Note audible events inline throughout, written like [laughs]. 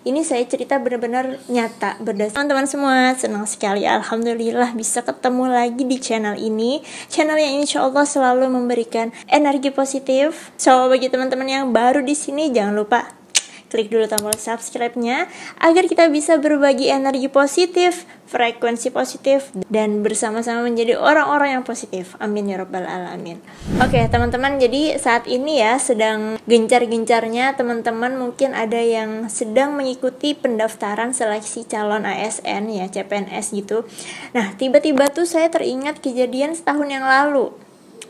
Ini saya cerita benar-benar nyata berdasarkan teman-teman semua. Senang sekali alhamdulillah bisa ketemu lagi di channel ini. Channel yang insya Allah selalu memberikan energi positif. So bagi teman-teman yang baru di sini jangan lupa Klik dulu tombol subscribe-nya agar kita bisa berbagi energi positif, frekuensi positif, dan bersama-sama menjadi orang-orang yang positif. Amin ya Rabbal 'Alamin. Oke, okay, teman-teman, jadi saat ini ya sedang gencar-gencarnya teman-teman mungkin ada yang sedang mengikuti pendaftaran seleksi calon ASN ya, CPNS gitu. Nah, tiba-tiba tuh saya teringat kejadian setahun yang lalu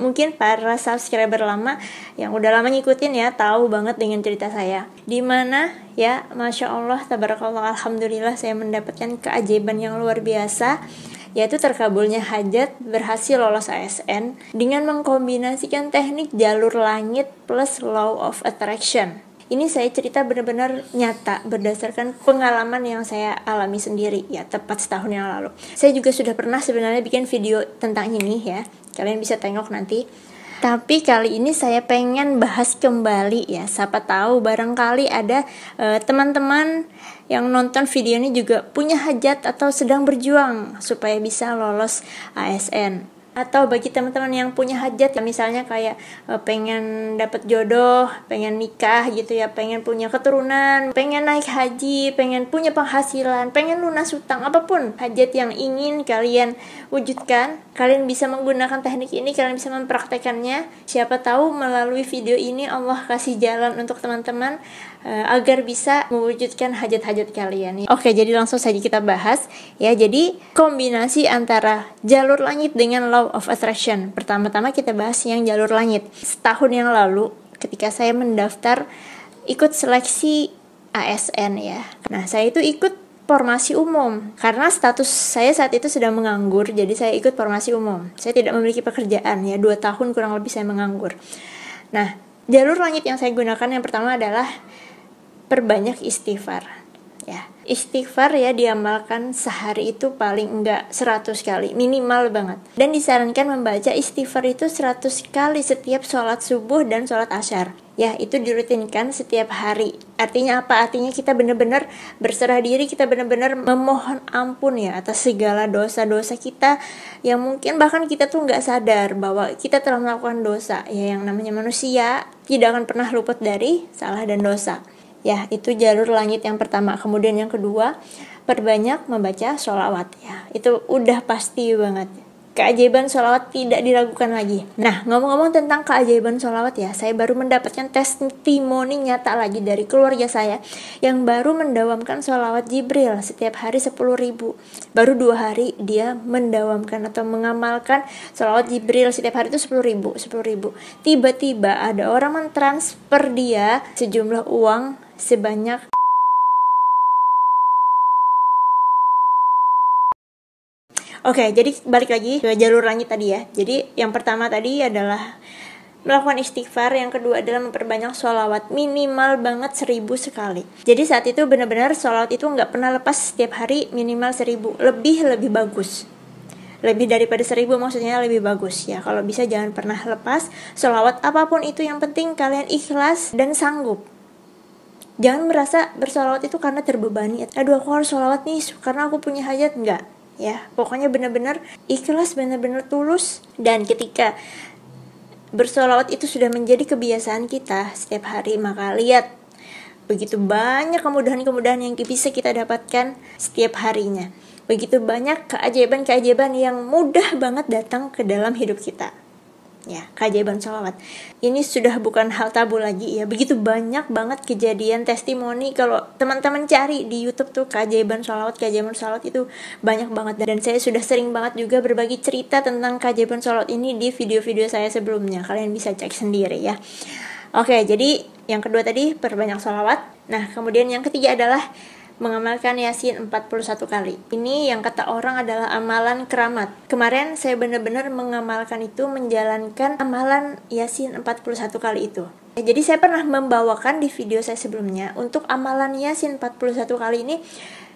mungkin para subscriber lama yang udah lama ngikutin ya tahu banget dengan cerita saya. Dimana ya, masya Allah, tabarakallah, alhamdulillah saya mendapatkan keajaiban yang luar biasa yaitu terkabulnya hajat berhasil lolos ASN dengan mengkombinasikan teknik jalur langit plus law of attraction ini saya cerita benar-benar nyata berdasarkan pengalaman yang saya alami sendiri ya tepat setahun yang lalu. Saya juga sudah pernah sebenarnya bikin video tentang ini ya. Kalian bisa tengok nanti. Tapi kali ini saya pengen bahas kembali ya. Siapa tahu barangkali ada eh, teman-teman uh, yang nonton video ini juga punya hajat atau sedang berjuang supaya bisa lolos ASN atau bagi teman-teman yang punya hajat ya misalnya kayak eh, pengen dapat jodoh, pengen nikah gitu ya, pengen punya keturunan, pengen naik haji, pengen punya penghasilan, pengen lunas hutang apapun hajat yang ingin kalian wujudkan, kalian bisa menggunakan teknik ini, kalian bisa mempraktekannya. Siapa tahu melalui video ini Allah kasih jalan untuk teman-teman uh, agar bisa mewujudkan hajat-hajat kalian. Oke, jadi langsung saja kita bahas ya. Jadi kombinasi antara jalur langit dengan law of attraction. Pertama-tama kita bahas yang jalur langit. Setahun yang lalu ketika saya mendaftar ikut seleksi ASN ya. Nah, saya itu ikut formasi umum karena status saya saat itu sedang menganggur jadi saya ikut formasi umum saya tidak memiliki pekerjaan ya dua tahun kurang lebih saya menganggur nah jalur langit yang saya gunakan yang pertama adalah perbanyak istighfar ya istighfar ya diamalkan sehari itu paling enggak 100 kali minimal banget dan disarankan membaca istighfar itu 100 kali setiap sholat subuh dan sholat asyar ya itu dirutinkan setiap hari artinya apa artinya kita benar-benar berserah diri kita benar-benar memohon ampun ya atas segala dosa-dosa kita yang mungkin bahkan kita tuh nggak sadar bahwa kita telah melakukan dosa ya yang namanya manusia tidak akan pernah luput dari salah dan dosa Ya, itu jalur langit yang pertama. Kemudian yang kedua, perbanyak membaca sholawat ya. Itu udah pasti banget. Keajaiban sholawat tidak diragukan lagi. Nah, ngomong-ngomong tentang keajaiban sholawat ya, saya baru mendapatkan testimoni nyata lagi dari keluarga saya yang baru mendawamkan sholawat Jibril setiap hari 10 ribu. Baru dua hari dia mendawamkan atau mengamalkan sholawat Jibril setiap hari itu 10 ribu, 10 ribu. Tiba-tiba ada orang mentransfer dia sejumlah uang sebanyak Oke, okay, jadi balik lagi ke jalur langit tadi ya. Jadi yang pertama tadi adalah melakukan istighfar, yang kedua adalah memperbanyak sholawat minimal banget seribu sekali. Jadi saat itu benar-benar sholawat itu nggak pernah lepas setiap hari minimal seribu, lebih lebih bagus. Lebih daripada seribu maksudnya lebih bagus ya. Kalau bisa jangan pernah lepas sholawat apapun itu yang penting kalian ikhlas dan sanggup jangan merasa bersolawat itu karena terbebani aduh aku harus solawat nih karena aku punya hajat enggak ya pokoknya benar-benar ikhlas benar-benar tulus dan ketika bersolawat itu sudah menjadi kebiasaan kita setiap hari maka lihat begitu banyak kemudahan-kemudahan yang bisa kita dapatkan setiap harinya begitu banyak keajaiban-keajaiban yang mudah banget datang ke dalam hidup kita ya keajaiban sholawat ini sudah bukan hal tabu lagi ya begitu banyak banget kejadian testimoni kalau teman-teman cari di YouTube tuh keajaiban sholawat keajaiban sholawat itu banyak banget dan saya sudah sering banget juga berbagi cerita tentang keajaiban sholawat ini di video-video saya sebelumnya kalian bisa cek sendiri ya oke jadi yang kedua tadi perbanyak sholawat nah kemudian yang ketiga adalah mengamalkan Yasin 41 kali. Ini yang kata orang adalah amalan keramat. Kemarin saya benar-benar mengamalkan itu menjalankan amalan Yasin 41 kali itu. Ya, jadi saya pernah membawakan di video saya sebelumnya untuk amalan Yasin 41 kali ini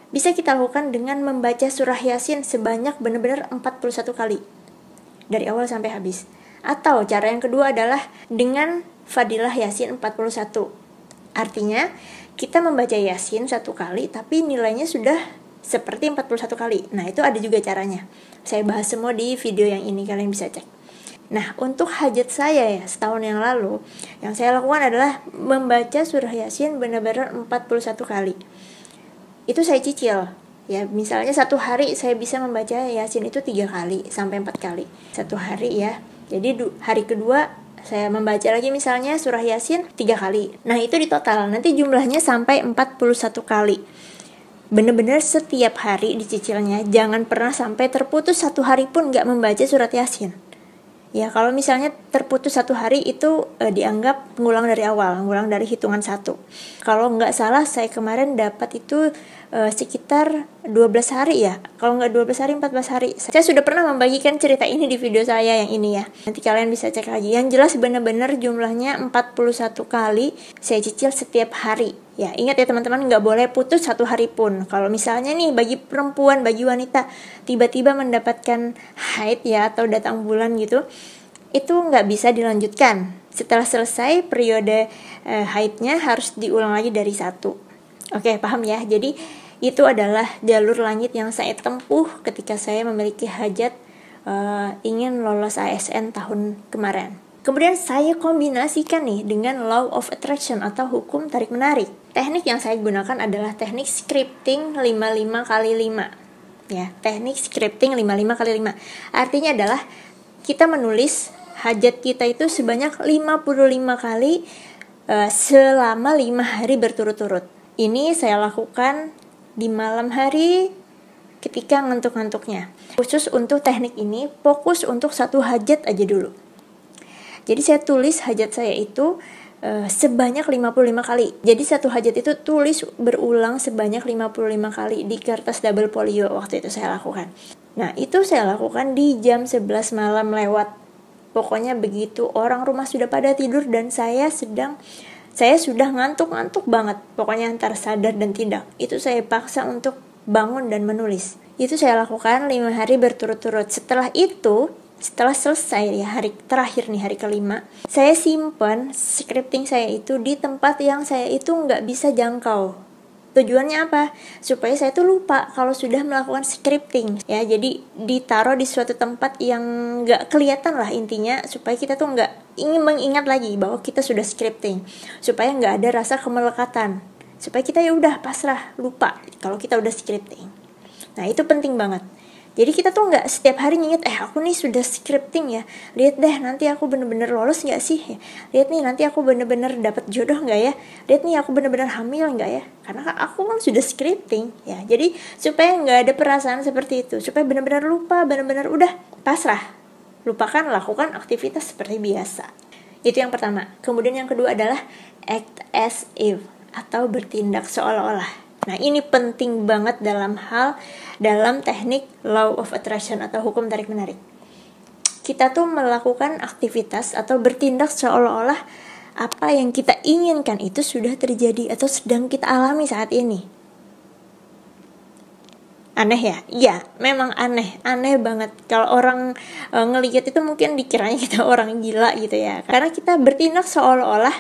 bisa kita lakukan dengan membaca surah Yasin sebanyak benar-benar 41 kali dari awal sampai habis. Atau cara yang kedua adalah dengan Fadilah Yasin 41. Artinya, kita membaca Yasin satu kali tapi nilainya sudah seperti 41 kali. Nah, itu ada juga caranya. Saya bahas semua di video yang ini kalian bisa cek. Nah, untuk hajat saya ya setahun yang lalu, yang saya lakukan adalah membaca surah Yasin benar-benar 41 kali. Itu saya cicil. Ya, misalnya satu hari saya bisa membaca Yasin itu tiga kali sampai empat kali. Satu hari ya. Jadi hari kedua saya membaca lagi misalnya surah Yasin tiga kali. Nah, itu di total. Nanti jumlahnya sampai 41 kali. Bener-bener setiap hari dicicilnya. Jangan pernah sampai terputus satu hari pun nggak membaca surat Yasin. Ya, kalau misalnya terputus satu hari itu e, dianggap ngulang dari awal, ngulang dari hitungan satu. Kalau nggak salah, saya kemarin dapat itu uh, sekitar 12 hari ya kalau nggak 12 hari 14 hari saya sudah pernah membagikan cerita ini di video saya yang ini ya nanti kalian bisa cek lagi yang jelas benar-benar jumlahnya 41 kali saya cicil setiap hari ya ingat ya teman-teman nggak boleh putus satu hari pun kalau misalnya nih bagi perempuan bagi wanita tiba-tiba mendapatkan haid ya atau datang bulan gitu itu nggak bisa dilanjutkan. Setelah selesai periode e, haidnya harus diulang lagi dari satu. Oke, paham ya? Jadi itu adalah jalur langit yang saya tempuh ketika saya memiliki hajat uh, ingin lolos ASN tahun kemarin. Kemudian saya kombinasikan nih dengan law of attraction atau hukum tarik menarik. Teknik yang saya gunakan adalah teknik scripting 55 kali 5. Ya, teknik scripting 55 kali 5. Artinya adalah kita menulis hajat kita itu sebanyak 55 kali uh, selama 5 hari berturut-turut. Ini saya lakukan di malam hari ketika ngantuk-ngantuknya. Khusus untuk teknik ini, fokus untuk satu hajat aja dulu. Jadi saya tulis hajat saya itu e, sebanyak 55 kali. Jadi satu hajat itu tulis berulang sebanyak 55 kali di kertas double polio waktu itu saya lakukan. Nah, itu saya lakukan di jam 11 malam lewat. Pokoknya begitu orang rumah sudah pada tidur dan saya sedang saya sudah ngantuk-ngantuk banget, pokoknya antara sadar dan tidak. Itu saya paksa untuk bangun dan menulis. Itu saya lakukan lima hari berturut-turut. Setelah itu, setelah selesai ya hari terakhir nih hari kelima, saya simpen scripting saya itu di tempat yang saya itu nggak bisa jangkau Tujuannya apa? Supaya saya tuh lupa kalau sudah melakukan scripting ya. Jadi ditaruh di suatu tempat yang nggak kelihatan lah intinya supaya kita tuh nggak ingin mengingat lagi bahwa kita sudah scripting supaya nggak ada rasa kemelekatan supaya kita ya udah pasrah lupa kalau kita udah scripting. Nah itu penting banget jadi kita tuh nggak setiap hari nginget eh aku nih sudah scripting ya lihat deh nanti aku bener-bener lolos nggak sih lihat nih nanti aku bener-bener dapat jodoh nggak ya lihat nih aku bener-bener hamil nggak ya karena kan aku kan sudah scripting ya jadi supaya nggak ada perasaan seperti itu supaya bener-bener lupa bener-bener udah pasrah lupakan lakukan aktivitas seperti biasa itu yang pertama kemudian yang kedua adalah act as if atau bertindak seolah-olah Nah, ini penting banget dalam hal dalam teknik law of attraction atau hukum tarik menarik. Kita tuh melakukan aktivitas atau bertindak seolah-olah apa yang kita inginkan itu sudah terjadi atau sedang kita alami saat ini. Aneh ya? Iya, memang aneh, aneh banget. Kalau orang e, ngelihat itu mungkin dikiranya [laughs] kita orang gila gitu ya. Karena kita bertindak seolah-olah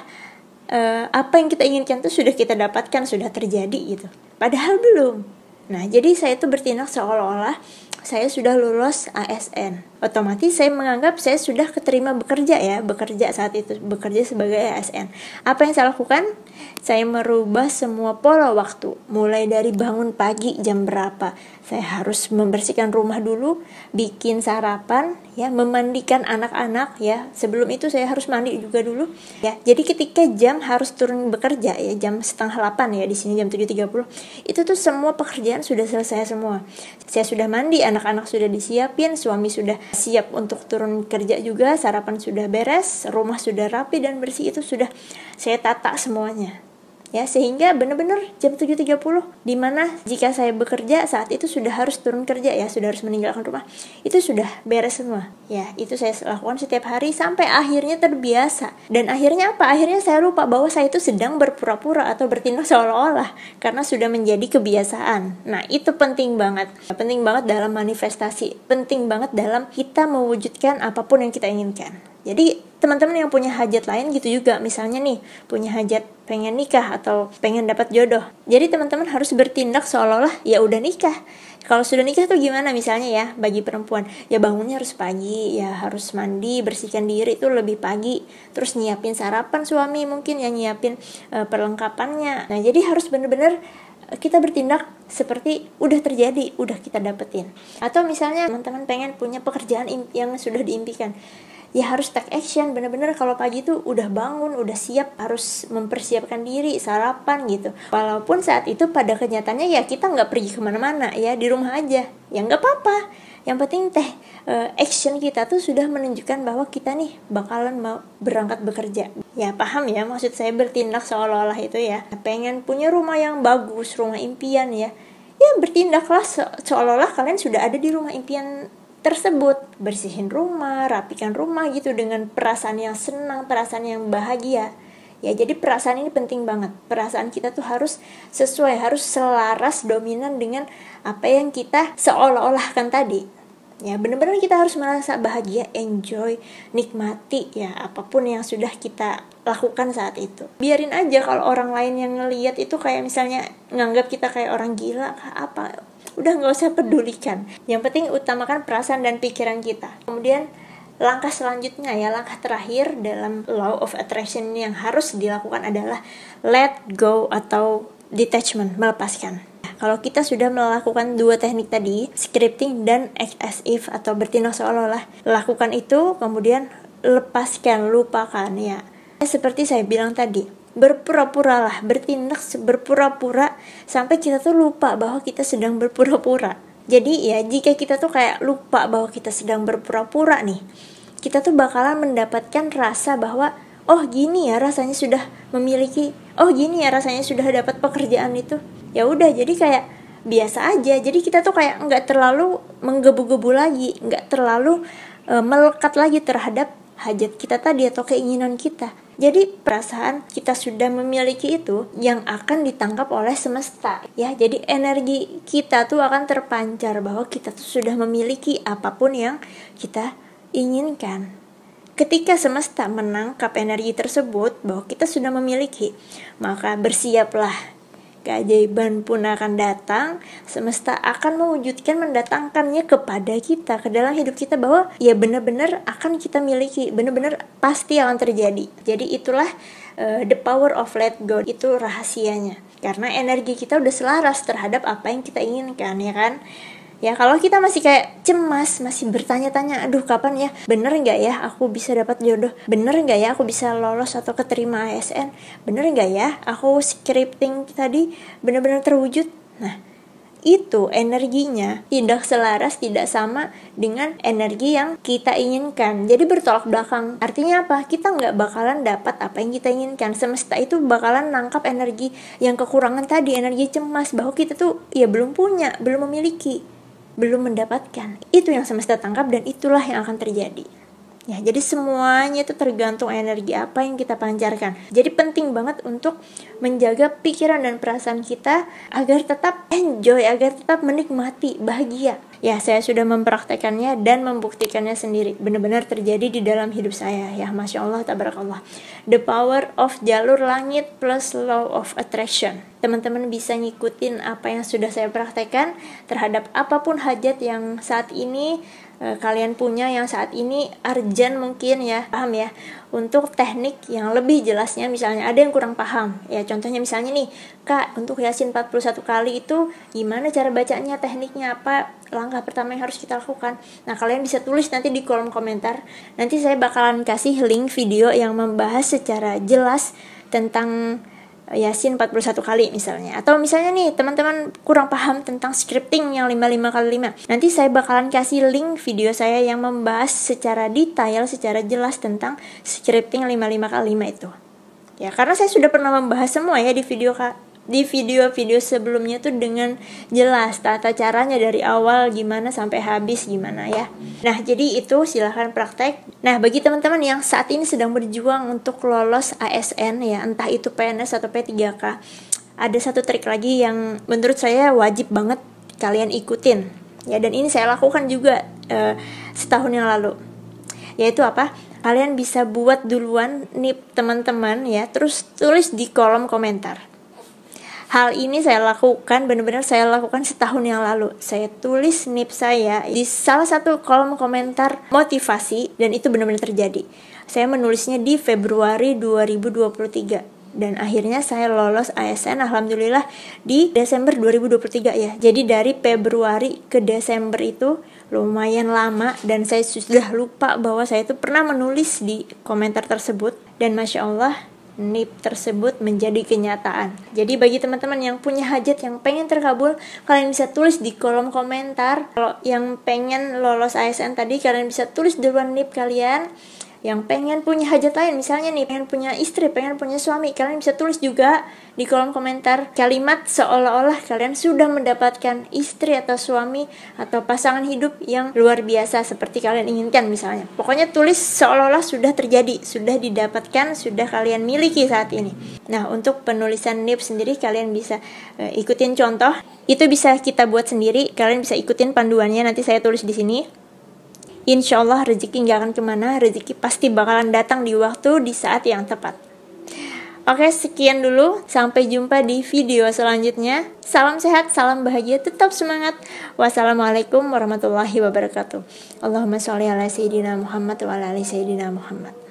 uh, apa yang kita inginkan itu sudah kita dapatkan sudah terjadi gitu padahal belum nah jadi saya itu bertindak seolah-olah saya sudah lulus ASN otomatis saya menganggap saya sudah keterima bekerja ya, bekerja saat itu, bekerja sebagai ASN. Apa yang saya lakukan? Saya merubah semua pola waktu, mulai dari bangun pagi jam berapa. Saya harus membersihkan rumah dulu, bikin sarapan, ya, memandikan anak-anak ya. Sebelum itu saya harus mandi juga dulu. Ya, jadi ketika jam harus turun bekerja ya, jam setengah delapan ya di sini jam 7.30. Itu tuh semua pekerjaan sudah selesai semua. Saya sudah mandi, anak-anak sudah disiapin, suami sudah siap untuk turun kerja juga, sarapan sudah beres, rumah sudah rapi dan bersih itu sudah saya tata semuanya ya sehingga benar-benar jam 7.30 di mana jika saya bekerja saat itu sudah harus turun kerja ya sudah harus meninggalkan rumah itu sudah beres semua ya itu saya lakukan setiap hari sampai akhirnya terbiasa dan akhirnya apa akhirnya saya lupa bahwa saya itu sedang berpura-pura atau bertindak seolah-olah karena sudah menjadi kebiasaan nah itu penting banget penting banget dalam manifestasi penting banget dalam kita mewujudkan apapun yang kita inginkan jadi teman-teman yang punya hajat lain gitu juga misalnya nih punya hajat pengen nikah atau pengen dapat jodoh. Jadi teman-teman harus bertindak seolah-olah ya udah nikah. Kalau sudah nikah tuh gimana misalnya ya bagi perempuan? Ya bangunnya harus pagi, ya harus mandi, bersihkan diri itu lebih pagi. Terus nyiapin sarapan suami mungkin ya nyiapin e, perlengkapannya. Nah, jadi harus bener-bener eh, kita bertindak seperti udah terjadi, udah kita dapetin. Atau misalnya teman-teman pengen punya pekerjaan yang sudah diimpikan ya harus take action bener-bener kalau pagi tuh udah bangun udah siap harus mempersiapkan diri sarapan gitu walaupun saat itu pada kenyataannya ya kita nggak pergi kemana-mana ya di rumah aja ya nggak apa-apa yang penting teh eh, action kita tuh sudah menunjukkan bahwa kita nih bakalan mau berangkat bekerja ya paham ya maksud saya bertindak seolah-olah itu ya pengen punya rumah yang bagus rumah impian ya ya bertindaklah seolah-olah kalian sudah ada di rumah impian tersebut bersihin rumah rapikan rumah gitu dengan perasaan yang senang perasaan yang bahagia ya jadi perasaan ini penting banget perasaan kita tuh harus sesuai harus selaras dominan dengan apa yang kita seolah-olahkan tadi ya benar-benar kita harus merasa bahagia enjoy nikmati ya apapun yang sudah kita lakukan saat itu biarin aja kalau orang lain yang ngeliat itu kayak misalnya nganggap kita kayak orang gila apa udah nggak usah pedulikan yang penting utamakan perasaan dan pikiran kita kemudian langkah selanjutnya ya langkah terakhir dalam law of attraction yang harus dilakukan adalah let go atau detachment melepaskan kalau kita sudah melakukan dua teknik tadi, scripting dan act as if atau bertindak seolah-olah, lakukan itu kemudian lepaskan, lupakan ya. Seperti saya bilang tadi, berpura-puralah bertindak berpura-pura sampai kita tuh lupa bahwa kita sedang berpura-pura jadi ya jika kita tuh kayak lupa bahwa kita sedang berpura-pura nih kita tuh bakalan mendapatkan rasa bahwa oh gini ya rasanya sudah memiliki oh gini ya rasanya sudah dapat pekerjaan itu ya udah jadi kayak biasa aja jadi kita tuh kayak nggak terlalu menggebu-gebu lagi nggak terlalu uh, melekat lagi terhadap hajat kita tadi atau keinginan kita jadi perasaan kita sudah memiliki itu yang akan ditangkap oleh semesta. Ya, jadi energi kita tuh akan terpancar bahwa kita tuh sudah memiliki apapun yang kita inginkan. Ketika semesta menangkap energi tersebut bahwa kita sudah memiliki, maka bersiaplah keajaiban pun akan datang semesta akan mewujudkan mendatangkannya kepada kita ke dalam hidup kita bahwa ya benar-benar akan kita miliki benar-benar pasti akan terjadi jadi itulah uh, the power of let go itu rahasianya karena energi kita udah selaras terhadap apa yang kita inginkan ya kan ya kalau kita masih kayak cemas masih bertanya-tanya aduh kapan ya bener nggak ya aku bisa dapat jodoh bener nggak ya aku bisa lolos atau keterima ASN bener nggak ya aku scripting tadi bener-bener terwujud nah itu energinya tidak selaras, tidak sama dengan energi yang kita inginkan. Jadi bertolak belakang. Artinya apa? Kita nggak bakalan dapat apa yang kita inginkan. Semesta itu bakalan nangkap energi yang kekurangan tadi, energi cemas bahwa kita tuh ya belum punya, belum memiliki belum mendapatkan. Itu yang semesta tangkap dan itulah yang akan terjadi. Ya, jadi semuanya itu tergantung energi apa yang kita pancarkan. Jadi penting banget untuk menjaga pikiran dan perasaan kita agar tetap enjoy, agar tetap menikmati, bahagia. Ya, saya sudah mempraktekannya dan membuktikannya sendiri. Benar-benar terjadi di dalam hidup saya. Ya, Masya Allah, tabarakallah. The power of jalur langit plus law of attraction. Teman-teman bisa ngikutin apa yang sudah saya praktekan terhadap apapun hajat yang saat ini Eh, kalian punya yang saat ini urgent mungkin ya paham ya untuk teknik yang lebih jelasnya misalnya ada yang kurang paham ya contohnya misalnya nih kak untuk yasin 41 kali itu gimana cara bacanya tekniknya apa langkah pertama yang harus kita lakukan nah kalian bisa tulis nanti di kolom komentar nanti saya bakalan kasih link video yang membahas secara jelas tentang Eh, Yasin 41 kali misalnya atau misalnya nih teman-teman kurang paham tentang scripting yang 55 kali 5 nanti saya bakalan kasih link video saya yang membahas secara detail secara jelas tentang scripting 55 kali 5 itu ya karena saya sudah pernah membahas semua ya di video di video-video sebelumnya tuh dengan jelas tata caranya dari awal gimana sampai habis gimana ya. Nah, jadi itu silahkan praktek. Nah, bagi teman-teman yang saat ini sedang berjuang untuk lolos ASN ya, entah itu PNS atau P3K, ada satu trik lagi yang menurut saya wajib banget kalian ikutin. Ya, dan ini saya lakukan juga uh, setahun yang lalu. Yaitu apa? Kalian bisa buat duluan nip teman-teman ya, terus tulis di kolom komentar Hal ini saya lakukan, benar-benar saya lakukan setahun yang lalu. Saya tulis nip saya di salah satu kolom komentar motivasi dan itu benar-benar terjadi. Saya menulisnya di Februari 2023 dan akhirnya saya lolos ASN alhamdulillah di Desember 2023 ya. Jadi dari Februari ke Desember itu lumayan lama dan saya sudah lupa bahwa saya itu pernah menulis di komentar tersebut dan masya Allah NIP tersebut menjadi kenyataan. Jadi bagi teman-teman yang punya hajat yang pengen terkabul, kalian bisa tulis di kolom komentar. Kalau yang pengen lolos ASN tadi, kalian bisa tulis duluan NIP kalian yang pengen punya hajat lain misalnya nih pengen punya istri pengen punya suami kalian bisa tulis juga di kolom komentar kalimat seolah-olah kalian sudah mendapatkan istri atau suami atau pasangan hidup yang luar biasa seperti kalian inginkan misalnya pokoknya tulis seolah-olah sudah terjadi sudah didapatkan sudah kalian miliki saat ini nah untuk penulisan nip sendiri kalian bisa e, ikutin contoh itu bisa kita buat sendiri kalian bisa ikutin panduannya nanti saya tulis di sini Insya Allah rezeki nggak akan kemana, rezeki pasti bakalan datang di waktu, di saat yang tepat. Oke, sekian dulu. Sampai jumpa di video selanjutnya. Salam sehat, salam bahagia, tetap semangat. Wassalamualaikum warahmatullahi wabarakatuh. Allahumma sholli ala sayyidina Muhammad wa ala ali sayyidina Muhammad.